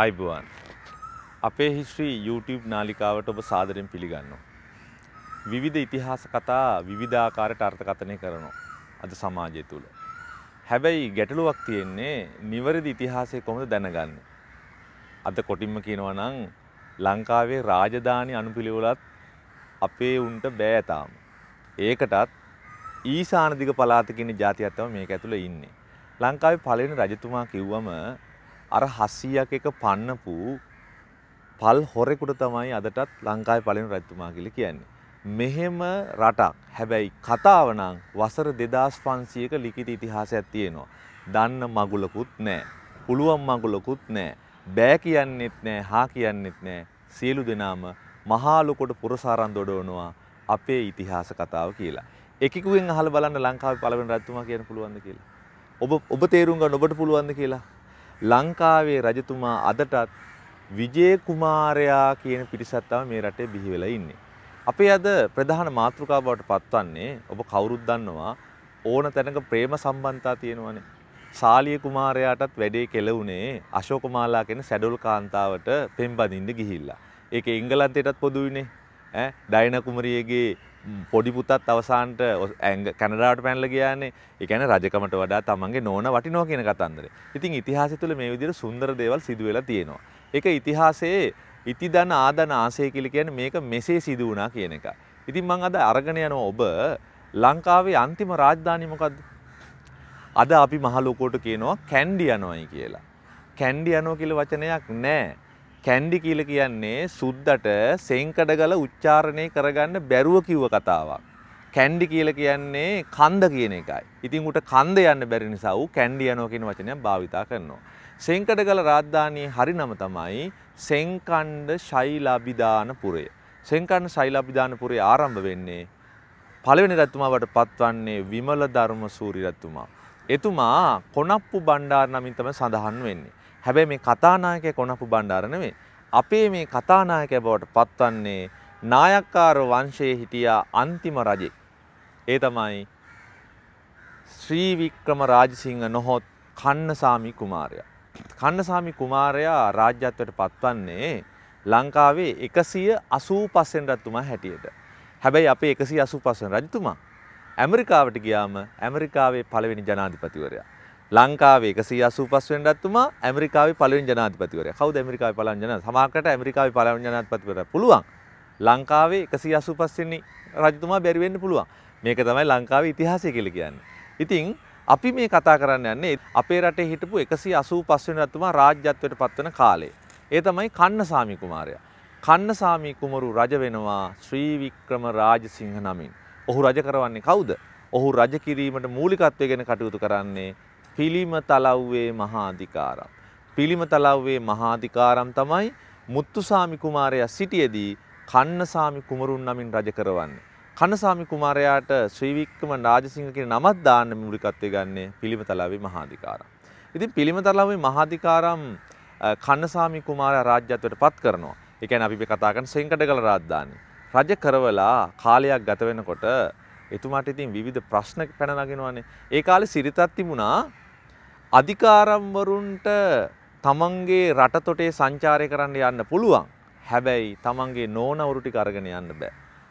අයිබුවන් අපේ හිස්ත්‍රී YouTube නාලිකාවට ඔබ සාදරයෙන් පිළිගන්නවා. විවිධ ඉතිහාස කතා විවිධාකාරයට අර්ථකථනය කරනවා අද සමාජය තුළ. හැබැයි ගැටලුවක් තියෙන්නේ නිවැරදි ඉතිහාසය කොහොමද දැනගන්නේ? අද කොටින්ම කියනවා නම් ලංකාවේ රාජධානි අනුපිළිවෙලත් අපේ උන්ට බෑ තාම. ඒකටත් ඊසාන දිග පළාත කියන જાතියක් තමයි මේක ඇතුළේ ඉන්නේ. ලංකාවේ පළවෙනි රජතුමා කිව්වම අර හසියක් එක පන්නපු පල් හොරෙකුට තමයි අදටත් ලංකාවේ පළවෙනි රජතුමා කියලා කියන්නේ. මෙහෙම රටක් හැබැයි කතාව නම් වසර 2500ක ලිඛිත ඉතිහාසයක් තියෙනවා. දන්න මගුලකුත් නැහැ. පුළුවන් මගුලකුත් නැහැ. බෑ කියන්නෙත් නැහැ, හා කියන්නෙත් නැහැ. සියලු දෙනාම මහාලුකොට පුරසාරන් දොඩවනවා අපේ ඉතිහාස කතාව කියලා. එකෙකුෙන් අහලා බලන්න ලංකාවේ පළවෙනි රජතුමා කියන්න පුළුවන්ද කියලා. ඔබ ඔබ තේරුම් ගන්න ඔබට පුළුවන්ද කියලා. ලංකාවේ රජතුමා අදටත් විජේ කුමාරයා කියන පිරිසත් තමයි මේ රටේ බිහි වෙලා ඉන්නේ. අපේ අද ප්‍රධාන මාතෘකාව බවට පත්වන්නේ ඔබ කවුරුත් දන්නවා ඕන තැනක ප්‍රේම සම්බන්තා තියෙනවනේ. ශාලිය කුමාරයාටත් වැඩේ කෙලවුනේ අශෝක මාලා කියන සැඩොල් කාන්තාවට පෙම්බදින්න ගිහිල්ලා. ඒක එංගලන්තයටත් පොදු වුණේ. ඈ ඩයනා කුමරියගේ පොඩි පුතත් අවසාන්ට ඇඟ කැනඩාට පැන්ල කියන්නේ එකන රජකමට වඩා තමන්ගේ නෝන වටිනෝ කියන කතන්දර. ඉතින් ඉතිහාස තුළ මේ විදිර සුන්දර දේවල් සිදුවෙලා තියෙනවා. එක ඉතිහාසයේ ඉතිදන ආදන ආසය කලි කියන මේක මෙසේ සිදු වනා කියන එක. ඉතින් මං අද අරගෙන යන ඔබ ලංකාවේ අන්තිම රාජධානිමකද අද අපි මහලොකෝට කියනවා කැන්ඩි යනොයි කියලා. කැන්ඩි යනෝ කියල වචනයක් නෑ කැන්ඩි කියල කියන්නේ සුද්දට සෙංකඩගල උච්චාරණය කරගන්න බැරුව කිව්ව කතාවක්. කැන්ඩි කියල කියන්නේ කන්ද කියන එකයි. ඉතින් උට කන්ද යන්න බැරි නිසා වූ කැන්ඩි යනෝ කියන වචනය භාවිතා කරනවා. සෙංකඩගල රාජධානී හරි නම තමයි සෙංකණ්ඩ ශෛලාබිධාන පුරය. සෙංකණ්ඩ ශෛලාබිධාන පුරේ ආරම්භ වෙන්නේ පළවෙනි රැතුමාවට පත්වන්නේ විමල ධර්ම සූරි රැතුමා. එතුමා කොනප්පු බණ්ඩාර නමින් තමයි සඳහන් වෙන්නේ. හැබැයි මේ කතානායකය කොනපු බණ්ඩාර නෙමෙයි. අපේ මේ කතානායකය බවට පත්වන්නේ නායක්කාර වංශයේ හිටියා අන්තිම රජෙක්. ඒ තමයි ශ්‍රී වික්‍රම රාජසිංහ නොහොත් කන්නසාමි කුමාරයා. කන්නසාමි කුමාරයා රාජ්‍යත්වයට පත්වන්නේ ලංකාවේ එකසිය අසූ පස්සෙන් රත්තුමා හැටියට. හැබැයි අපේ එකසි අසු පසන රජතුමා ඇමරිකාවට ගියාම ඇමරිකාවේ පළවෙනි ජනාධිපතිවරයා. ලංකාවේ 185 වෙනිදත්තුමා ඇමරිකාවේ පළවෙනි ජනාධිපතිවරයා. කවුද ඇමරිකාවේ පළවෙනි ජනාධිපති? සමහරකට ඇමරිකාවේ පළවෙනි ජනාධිපතිවරයා පුළුවන්. ලංකාවේ 185 වෙනි රජතුමා බැරි වෙන්න පුළුවන්. මේක තමයි ලංකාවේ ඉතිහාසය කියලා කියන්නේ. ඉතින් අපි මේ කතා කරන්න යන්නේ අපේ රටේ හිටපු 185 වෙනි රජතුමා රාජ්‍යත්වයට පත්වන කාලේ. ඒ තමයි කන්නසාමි කුමාරයා. කන්නසාමි කුමරු රජ වෙනවා ශ්‍රී වික්‍රම රාජසිංහ නමින්. ඔහු රජ කරවන්නේ කවුද? ඔහු රජ කිරීමට මූලිකත්වය ගැන කටයුතු කරන්නේ පිළිම තලව්වේ මහාධිකාරම්. පිළිම තලව්වේ මහාධිකාරම් තමයි මුත්තුසාමි කුමාරයා සිටියදී කන්නසාමි කුමරුන් නමින් රජ කරවන්නේ. කනසාමි කුමාරයාට ශ්‍රීවික්කම රාජසිංහ කියන නමත් දාන්න මූලිකත්වය ගන්නේ පිළිම තලව්වේ මහාධිකාරම්. ඉතින් පිළිම තලව්වේ මහාධිකාරම් කන්නසාමි කුමාරයා රාජ්‍යත්වයට පත් කරනවා. ඒ කියන්නේ අපි මේ කතා කරන සෙන්කඩගල රාජධානිය. රජ කරවලා කාලයක් ගත වෙනකොට එතුමාට ඉතින් විවිධ ප්‍රශ්න පැන නගිනවානේ. ඒ කාලේ සිරිතක් තිබුණා අධිකාරම්වරුන්ට තමන්ගේ රටතොටේ සංචාරය කරන්න යන්න පුළුවන්. හැබැයි තමන්ගේ නෝනවරු ටික අරගෙන යන්න බෑ.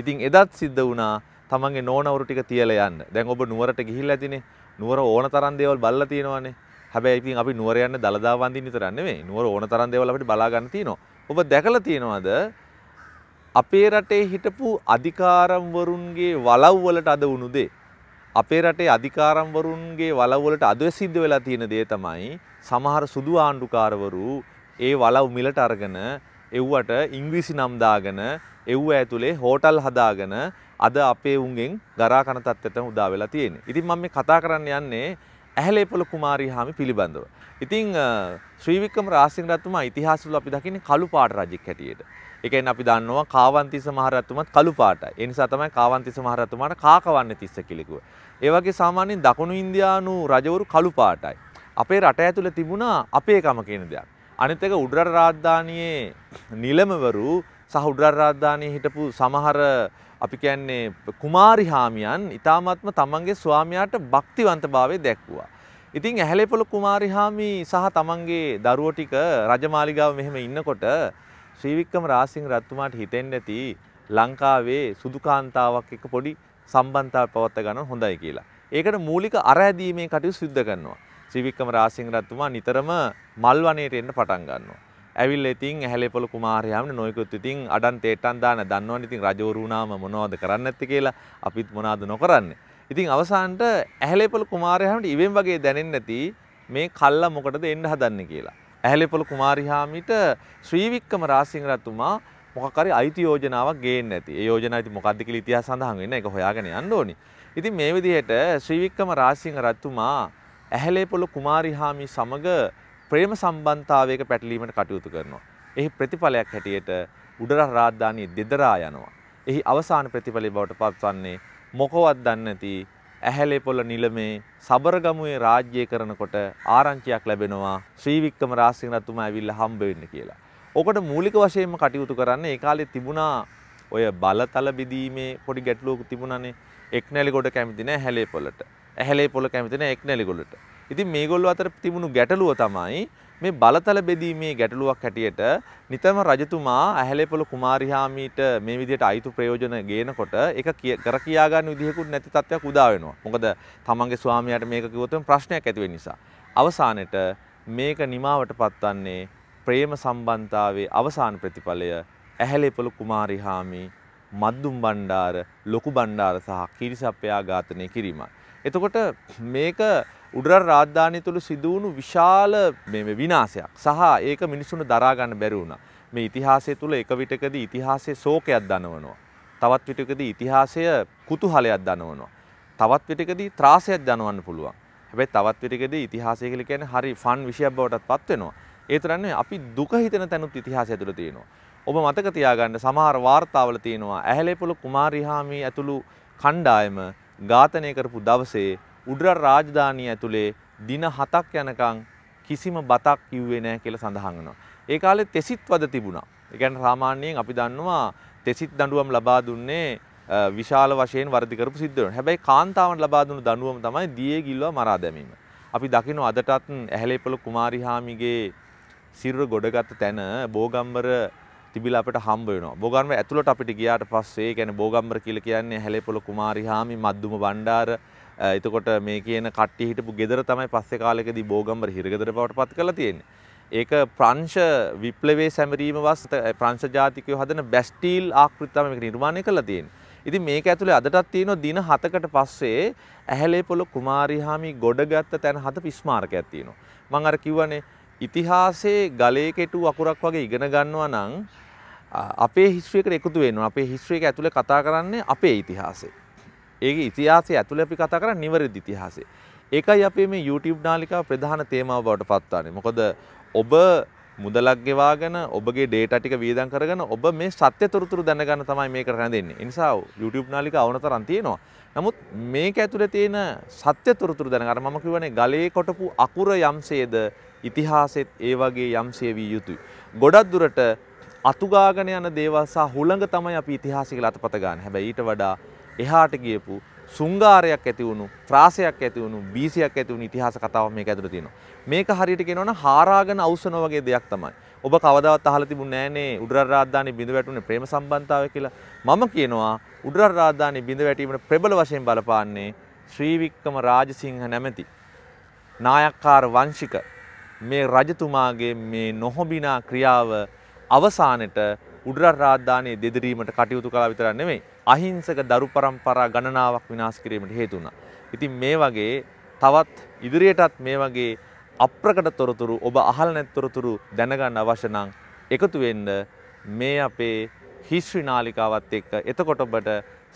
ඉතින් එදත් සිද්ධ වුණා තමන්ගේ නෝනවරු ටික තියලා යන්න. දැන් ඔබ නුවරට ගිහිල්ලා ඇතිනේ. නුවර ඕන තරම් දේවල් බලලා තියෙනවානේ. හැබැයි ඉතින් අපි නුවර යන්න දලදා වඳින්න විතර නෙමෙයි. නුවර ඕන තරම් දේවල් අපිට බලා ගන්න තියෙනවා. ඔබ දැකලා තියෙනවද අපේ රටේ හිටපු අධිකාරම්වරුන්ගේ වලව්වලට අද වුණු දේ අපේ රටේ අධිකාරම්වරුන්ගේ වලවලට අද සිද්ධ වෙලා තියෙන දේ තමයි සමහර සුදු ආණ්ඩුකාරවරු ඒ වලව් මිලට අරගෙන එව්වට ඉංග්‍රීසි නම් දාගෙන එව්ව ඇතුලේ හෝටල් හදාගෙන අද අපේ උන්ගෙන් ගරා කන තත්ත්වයට උදා වෙලා තියෙන්නේ. ඉතින් මම මේ කතා කරන්න යන්නේ ඇහැලේපොළ කුමාරී හාමි පිළිබඳව. ඉතින් ශ්‍රී වික්‍රම රාජසිංහ රජතුමා ඉතිහාසවල අපි දකින්නේ කළු පාට රජෙක් හැටියට. එකෙන් අපි දන්නවා කාවන්තිස මහරතුමත් කළු පාටයි. ඒ නිසා තමයි කාවන්තිස මහරතුමාට කාකවන්න තිස්ස කිලිකුව. ඒ වගේ සාමාන්‍යයෙන් දකුණු ඉන්දියානු රජවරු කළු පාටයි. අපේ රට ඇතුළේ තිබුණා අපේකම කියන දෙයක්. අනිත් එක උඩරට රාජධානියේ නිලමවරු සහ උඩරට රාජධානියේ හිටපු සමහර අපි කියන්නේ කුමාරි හාමියන් ඊ타මත්ම තමන්ගේ ස්වාමියාට භක්තිවන්තභාවය දැක්වුවා. ඉතින් ඇහැලේපොළ කුමාරිහාමි සහ තමන්ගේ දරුවෝ ටික රජමාලිගාව මෙහෙම ඉන්නකොට ශ්‍රීවික්‍රම රාසිංහ රත්තුමාට හිතෙන්නේ නැති ලංකාවේ සුදු කාන්තාවක් එක්ක පොඩි සම්බන්ධතාවක් පවත්වා ගන්න හොඳයි කියලා. ඒකට මූලික අරහැදීමේ කටයුතු සිදු කරනවා. ශ්‍රීවික්‍රම රාසිංහ රත්තුමා නිතරම මල් වනයේට එන්න පටන් ගන්නවා. ඇවිල්ලා ඉතින් ඇහැලේපොළ කුමාරයාමනේ නොයිකුත් ඉතින් අඩන් තේට්ටන් දාන දන්නවනේ ඉතින් රජවරු වුණාම මොනවද කරන්නේ නැත්තේ කියලා අපිත් මොනවද නොකරන්නේ. ඉතින් අවසානට ඇහැලේපොළ කුමාරයාමට ඉවෙන් වගේ දැනෙන්නේ නැති මේ කල්ලා මොකටද එන්න හදන්නේ කියලා. ඇහැලෙපොළ කුමාරිහාමිට ශ්‍රීවික්කම රාසිංහරතුමා මොකරි අයිති යෝජනාවක් ගේන්න ඇති ඒ යෝජනා ඇති මොකක්ද කියලා ඉතිහාස සඳහන් වෙන එක හොයාගෙන යන්න ඕනි. ඉතින් මේ විදිහට ශ්‍රීවික්කම රාසිංහ රතුමා ඇහැලේපොළ කුමාරිහාමි සමග ප්‍රේම සම්බන්ධතාවයක පැටලීමට කටයුතු කරනවා. එහි ප්‍රතිඵලයක් හැටියට උඩරට රාජධානිය දෙදරා යනවා. එහි අවසාන ප්‍රතිඵලය බවට පත්වන්නේ මොකවත් දන්නේ නැති ඇහැලේපොළ නිලමේ සබරගමුවේ රාජ්‍ය කරනකොට ආරංචියක් ලැබෙනවා ශ්‍රී වික්‍රම රාජසිංහතුමා ඇවිල්ලා හම්බ වෙන්න කියලා. ඔකට මූලික වශයෙන්ම කටයුතු කරන්න ඒ කාලේ තිබුණා ඔය බලතල බෙදීමේ පොඩි ගැටලුවක් තිබුණානේ. එක්නැලිගොඩ කැමති නැහැ ඇහැලේපොළට. ඇහැලේපොළ කැමති නැහැ එක්නැලිගොඩට. ඉතින් මේගොල්ලෝ අතර තිබුණු ගැටලුව තමයි මේ බලතල බෙදීමේ ගැටලුවක් හැටියට නිතරම රජතුමා ඇහැලේපොළ කුමාරිහාමීට මේ විදිහට අයිතු ප්‍රයෝජන ගේනකොට ඒක කර කියා ගන්න විදිහකුත් නැති තත්ත්වයක් උදා වෙනවා. මොකද තමන්ගේ ස්වාමියාට මේක කිව්වොත් ප්‍රශ්නයක් ඇති වෙන නිසා. අවසානයේට මේක නිමාවට පත්වන්නේ ප්‍රේම සම්බන්ධතාවේ අවසාන ප්‍රතිඵලය ඇහැලේපොළ කුමාරිහාමි මද්දුම් බණ්ඩාර ලොකු බණ්ඩාර සහ කිරිසප්පයා ඝාතනය කිරීමයි. එතකොට මේක උඩරට රාජධානය තුළ සිදුවුණු විශාල විනාසයක් සහ ඒක මිනිසුන දරාගන්න බැරිවුණ. මේ ඉතිහාසය තුළ එක විටකද ඉතිහාසේ සෝකයක් දනවනවා. තවත් විටකද ඉතිහාසය කුතුහලයක් දනවනවා. තවත් විටකදී ත්‍රාසයක් දනවන්න පුළුවන්. හැබැයි තවත් විටකදී ඉතිහාසය කියලා කියන්නේ හරි ෆන් විෂයක් බවටත් පත් වෙනවා. ඒ තරන්නේ අපි දුක හිතෙන තැනුත් ඉතිහාසය ඇතුළේ තියෙනවා. ඔබ මතක තියාගන්න සමහර වාර්තාවල තියෙනවා ඇහැලේපොළ කුමාරිහාමි ඇතුළු කණ්ඩායම ඝාතනය කරපු දවසේ උඩරට රාජධානිය ඇතුළේ දින 7ක් යනකම් කිසිම බතක් කිව්වේ නැහැ කියලා සඳහන් වෙනවා. ඒ කාලේ තෙසිත් වද තිබුණා. ඒ කියන්නේ සාමාන්‍යයෙන් අපි දන්නවා තෙසිත් දඬුවම් ලබා දුන්නේ විශාල වශයෙන් වර්ධි කරපු සිද්ධ වෙනවා. හැබැයි කාන්තාවන් ලබා දුන්නු දඬුවම තමයි දියේ ගිල්ලව මරා දැමීම. අපි දකිනවා අදටත් ඇහැලේපොළ කුමාරිහාමිගේ සිරුර ගොඩගත් තැන බෝගම්බර තිබිලා අපිට හම්බ වෙනවා. බෝගම්බර ඇතුළට අපිට ගියාට පස්සේ ඒ කියන්නේ බෝගම්බර කියලා කියන්නේ ඇහැලේපොළ කුමාරිහාමි මද්දුම බණ්ඩාර එතකොට මේ කියන කට්ටි හිටපු ගෙදර තමයි පස්සේ කාලෙකදී බෝගම්බර හිරගෙදර බවට පත් කරලා තියෙන්නේ. ඒක ප්‍රංශ විප්ලවයේ සැමරීම වස් ප්‍රංශ ජාතිකයෝ හදන බැස්ටීල් ආකෘති තමයි මේක නිර්මාණය කරලා තියෙන්නේ. ඉතින් මේක ඇතුලේ අදටත් තියෙනවා දින 7කට පස්සේ ඇහැලේපොළ කුමාරිහාමි ගොඩගත් තැන හදපු ස්මාරකයක් තියෙනවා. මම අර කිව්වනේ ඉතිහාසයේ ගලේ කෙටු අකුරක් වගේ ඉගෙන ගන්නවා නම් අපේ හිස්ට්‍රි එකට එකතු වෙනවා. අපේ හිස්ට්‍රි එක ඇතුලේ කතා කරන්නේ අපේ ඉතිහාසය. ඒක ඉතිහාසය ඇතුළ අපි කතා කරන්නේ නිවැරදි ඉතිහාසය. ඒකයි අපේ මේ YouTube නාලිකාව ප්‍රධාන තේමාව බවට පත්වන්නේ. මොකද ඔබ මුදලක් ගෙවාගෙන ඔබගේ ඩේටා ටික වියදම් කරගෙන ඔබ මේ සත්‍ය තොරතුරු දැනගන්න තමයි මේක රැඳෙන්නේ. ඒ නිසා YouTube නාලිකාව අවනතරම් තියෙනවා. නමුත් මේක ඇතුලේ තියෙන සත්‍ය තොරතුරු දැනගන්න මම කියවනේ ගලේ කොටපු අකුර යම්සේද ඉතිහාසෙත් ඒ වගේ යම්සේ විය යුතුයි. ගොඩක් දුරට අතුගාගෙන යන දේවල් සහ හුළඟ තමයි අපි ඉතිහාසය කියලා අතපත ගන්න. හැබැයි ඊට වඩා එහාට ගියපු සුංගාරයක් ඇති වුණු ත්‍රාසයක් ඇති වුණු බීසියක් ඇති වුණු ඉතිහාස කතාවක් මේක ඇතුළේ තියෙනවා. මේක හරියට කියනවනම් හාරාගෙන අවසන වගේ දෙයක් තමයි. ඔබ කවදාවත් අහලා තිබුණේ නැහනේ උඩරට රාජධානී බිඳ වැටුනේ ප්‍රේම සම්බන්ධතාවය කියලා. මම කියනවා උඩරට රාජධානී බිඳ වැටීමට ප්‍රබල වශයෙන් බලපාන්නේ ශ්‍රීවික්කම රාජසිංහ නැමැති නායක්කාර වංශික මේ රජතුමාගේ මේ නොහොබිනා ක්‍රියාව අවසානට උඩරට රාජධානී දෙදිරීමට කටයුතු කළා විතරක් නෙමෙයි අහිංසක දරු පරම්පරා ගණනාවක් විනාශ කිරීමට හේතු වුණා. ඉතින් මේ වගේ තවත් ඉදිරියටත් මේ වගේ අප්‍රකට තොරතුරු ඔබ අහලා නැති තොරතුරු දැනගන්න අවශ්‍ය නම් එකතු වෙන්න මේ අපේ හිස්රි නාලිකාවත් එක්ක එතකොට ඔබට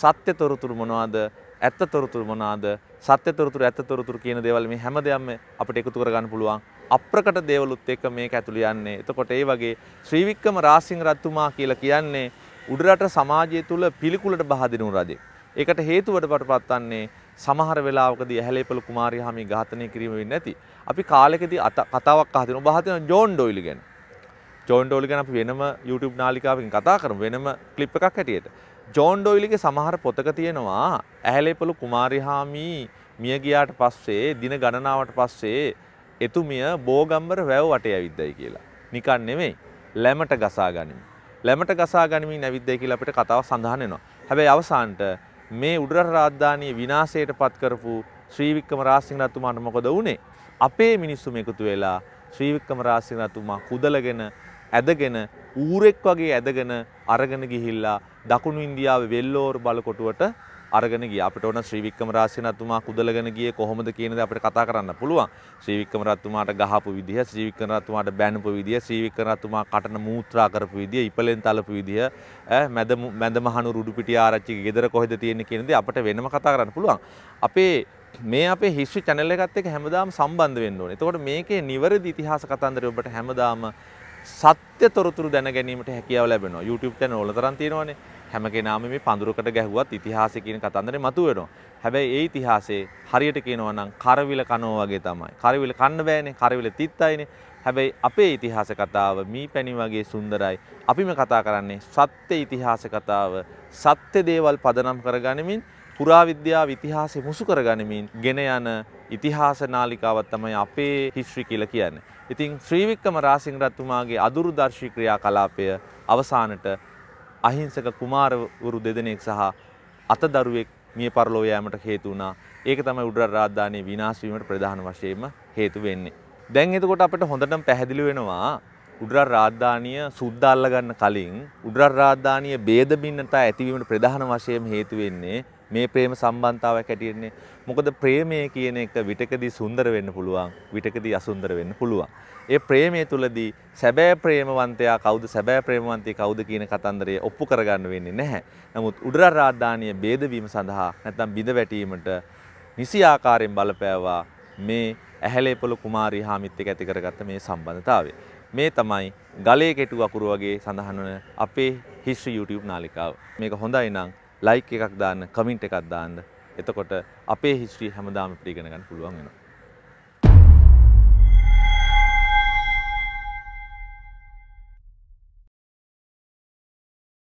සත්‍ය තොරතුරු මොනවාද ඇත්ත තොරතුරු මොනවාද සත්‍ය තොරතුරු ඇත්ත තොරතුරු කියන දේවල් මේ හැම දෙයක්ම අපිට එකතු කරගන්න පුළුවන් අප්‍රකට දේවලුත් එක්ක මේක ඇතුළේ යන්නේ එතකොට ඒ වගේ ශ්‍රී වික්‍රම රාසිංහ රත්තුමා කියලා කියන්නේ උඩරට සමාජය තුළ පිළිකුලට බහදිනු රජෙක්. ඒකට හේතුවට පටපත්වන්නේ සමහර වෙලාවකදී ඇහැලේපල කුමාරී හාමි ඝාතනය කිරීම වෙන්නේ නැති. අපි කාලෙකදී කතාවක් අහදිනු බහදින ජෝන් ඩොයිල් ගැන. ජෝන් ඩොයිල් ගැන අපි වෙනම YouTube නාලිකාවකින් කතා කරමු වෙනම ක්ලිප් එකක් හැටියට. ජෝන් ඩොයිල්ගේ සමහර පොතක තියෙනවා ඇහැලේපොළු කුමාරිහාමි මිය ගියාට පස්සේ දින ගණනාවට පස්සේ එතුමිය බෝගම්බර වැව් වටේ ඇවිද්දයි කියලා. නිකන් නෙමෙයි. ලැමට ගසා ගනිමු. ලැමට ගසා ගනිමින් ඇවිද්දේ කියලා අපිට කතාව සඳහන් වෙනවා. හැබැයි අවසානට මේ උඩරට රාජධානිය විනාශයට පත් කරපු ශ්‍රී වික්‍රම රාජසිංහ රජතුමාට මොකද වුනේ? අපේ මිනිස්සු මේකතු වෙලා ශ්‍රී වික්‍රම රාජසිංහ රජතුමා කුදලගෙන ඇදගෙන ඌරෙක් වගේ ඇදගෙන අරගෙන ගිහිල්ලා දකුණු ඉන්දියාවේ වෙල්ලෝර බලකොටුවට අරගෙන ගියා. අපිට ඕන ශ්‍රී වික්‍රම රාජසේනතුමා කුදලගෙන ගියේ කොහොමද කියන දේ අපිට කතා කරන්න පුළුවන්. ශ්‍රී වික්‍රම රාජතුමාට ගහපු විදිහ, ශ්‍රී වික්‍රම රාජතුමාට බැනපු විදිහ, ශ්‍රී වික්‍රම රාජතුමා කටන මූත්‍රා කරපු විදිහ, ඉපලෙන් තලපු විදිහ, ඈ මැද මැද මහනු රුඩු පිටිය ආරච්චිගේ ගෙදර කොහෙද තියෙන්නේ කියන දේ අපිට වෙනම කතා කරන්න පුළුවන්. අපේ මේ අපේ හිස්ටි channel එකත් එක්ක හැමදාම සම්බන්ධ වෙන්න ඕනේ. එතකොට මේකේ නිවැරදි ඉතිහාස කතන්දරය ඔබට හැමදාම සත්‍ය තොරතුරු දැන ගැනීමට හැකියාව ලැබෙනවා. YouTube channel වල තරම් තියෙනවනේ. හැම කෙනාම මේ පඳුරකට ගැහුවත් ඉතිහාසය කියන කතන්දරේ මතුවෙනවා. හැබැයි ඒ ඉතිහාසයේ හරියට කියනවා නම් කරවිල කනෝ වගේ තමයි. කරවිල කන්න බෑනේ. කරවිල තිත්තයිනේ. හැබැයි අපේ ඉතිහාස කතාව මී පැණි වගේ සුන්දරයි. අපිම කතා කරන්නේ සත්‍ය ඉතිහාස කතාව, සත්‍ය දේවල් පදනම් කරගනිමින් පුරාවිද්‍යාව ඉතිහාසය මුසු කරගනිමින් ගෙන යන ඉතිහාස නාලිකාවක් තමයි අපේ හිස්ට්‍රි කියලා කියන්නේ. ඉතින් ශ්‍රීවික්‍රම රාසිංහ රත්තුමාගේ අදුරුදර්ශී ක්‍රියා කලාපය අවසානට අහිංසක කුමාරවරු දෙදෙනෙක් සහ අතදරුවෙක් මිය පරලෝ යෑමට හේතු වුණා. ඒක තමයි උඩරට රාජධානිය විනාශ වීමට ප්‍රධාන වශයෙන්ම හේතු වෙන්නේ. දැන් එතකොට අපිට හොඳටම පැහැදිලි වෙනවා උඩරට රාජධානිය සුද්දාල්ල ගන්න කලින් උඩරට රාජධානිය ભેද බින්නට ඇතිවීමට ප්‍රධාන වශයෙන් හේතු වෙන්නේ මේ ප්‍රේම සම්බන්ධතාවක් ඇටියෙන්නේ. මොකද ප්‍රේමය කියන එක විටකදී සුන්දර වෙන්න පුළුවන්, විටකදී අසුන්දර වෙන්න පුළුවන්. ඒ ප්‍රේමය තුලදී සැබෑ ප්‍රේමවන්තයා කවුද, සැබෑ ප්‍රේමවන්තී කවුද කියන කතන්දරය ඔප්පු කරගන්න වෙන්නේ නැහැ. නමුත් උඩරට රාජධානිය ભેද වීම සඳහා නැත්නම් බිඳ වැටීමට නිසි ආකාරයෙන් බලපෑවා මේ ඇහැලේපොළ කුමාරී හාමිත් එක්ක ඇති කරගත්ත මේ සම්බන්ධතාවය. මේ තමයි ගලේ කෙටු අකුරු වගේ සඳහන් වන අපේ හිස්ට්‍රි YouTube නාලිකාව. මේක හොඳයි නම් ලයික් එකක් දාන්න, කමෙන්ට් එකක් දාන්න. එතකොට අපේ හිස්ට්‍රි හැමදාම පිළිගෙන ගන්න පුළුවන් වෙනවා.